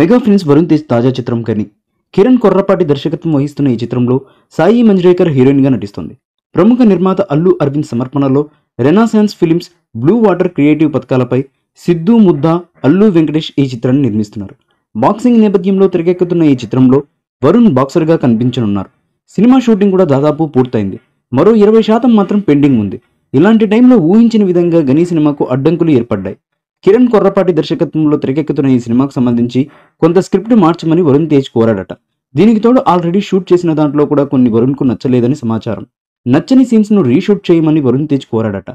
mega films Varun Tej తాజా చిత్రం కని కిరణ్ కొర్రపాటి దర్శకత్వం వహిస్తున్న ఈ చిత్రంలో సాయి మంజ్రేకర్ గా నటిస్తుంది ప్రముఖ నిర్మాత అల్లు అరవింద్ సమర్పణలో renaissance films blue water creative పథకాలపై సిద్ధు ముద్దా అల్లు వెంకటేష్ ఈ చిత్రాన్ని నిర్మిస్తున్నారు బాక్సింగ్ నేపథ్యంలో తెరకెక్కుతున్న ఈ చిత్రంలో వరుణ్ బాక్సర్గా కనిపించనున్నారు సినిమా షూటింగ్ కూడా దాదాపు పూర్తయింది మరో ఇరవై శాతం మాత్రం పెండింగ్ ఉంది ఇలాంటి టైంలో ఊహించిన విధంగా గనీ సినిమాకు అడ్డంకులు ఏర్పడ్డాయి కిరణ్ కొర్రపాటి దర్శకత్వంలో తెరకెక్కుతున్న ఈ సినిమాకు సంబంధించి కొంత స్క్రిప్ట్ మార్చమని వరుణ్ తేజ్ కోరాడట దీనికి తోడు ఆల్రెడీ షూట్ చేసిన దాంట్లో కూడా కొన్ని వరుణ్కు నచ్చలేదని సమాచారం నచ్చని ను రీషూట్ చేయమని వరుణ్ తేజ్ కోరాడట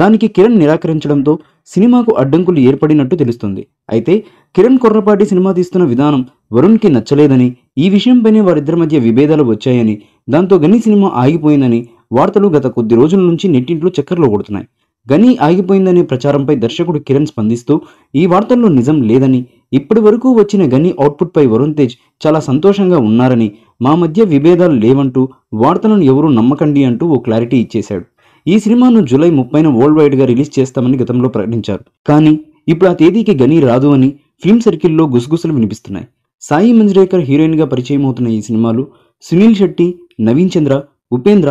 దానికి కిరణ్ నిరాకరించడంతో సినిమాకు అడ్డంకులు ఏర్పడినట్టు తెలుస్తుంది అయితే కిరణ్ కొర్రపాటి సినిమా తీస్తున్న విధానం వరుణ్కి నచ్చలేదని ఈ విషయంపైనే వారిద్దరి మధ్య విభేదాలు వచ్చాయని దాంతో గని సినిమా ఆగిపోయిందని వార్తలు గత కొద్ది రోజుల నుంచి నెట్టింట్లో చక్కర్లో కొడుతున్నాయి గనీ ఆగిపోయిందనే ప్రచారంపై దర్శకుడు కిరణ్ స్పందిస్తూ ఈ వార్తల్లో నిజం లేదని ఇప్పటి వరకు వచ్చిన గని అవుట్పుట్పై వరుణ్ తేజ్ చాలా సంతోషంగా ఉన్నారని మా మధ్య విభేదాలు లేవంటూ వార్తలను ఎవరూ నమ్మకండి అంటూ ఓ క్లారిటీ ఇచ్చేశాడు ఈ సినిమాను జూలై ముప్పైన వరల్డ్ వైడ్గా రిలీజ్ చేస్తామని గతంలో ప్రకటించారు కానీ ఇప్పుడు ఆ తేదీకి గనీ రాదు అని ఫిల్మ్ సర్కిల్లో గుసగుసలు వినిపిస్తున్నాయి సాయి మంజ్రేకర్ హీరోయిన్గా పరిచయం అవుతున్న ఈ సినిమాలు సునీల్ శెట్టి నవీన్ చంద్ర ఉపేంద్ర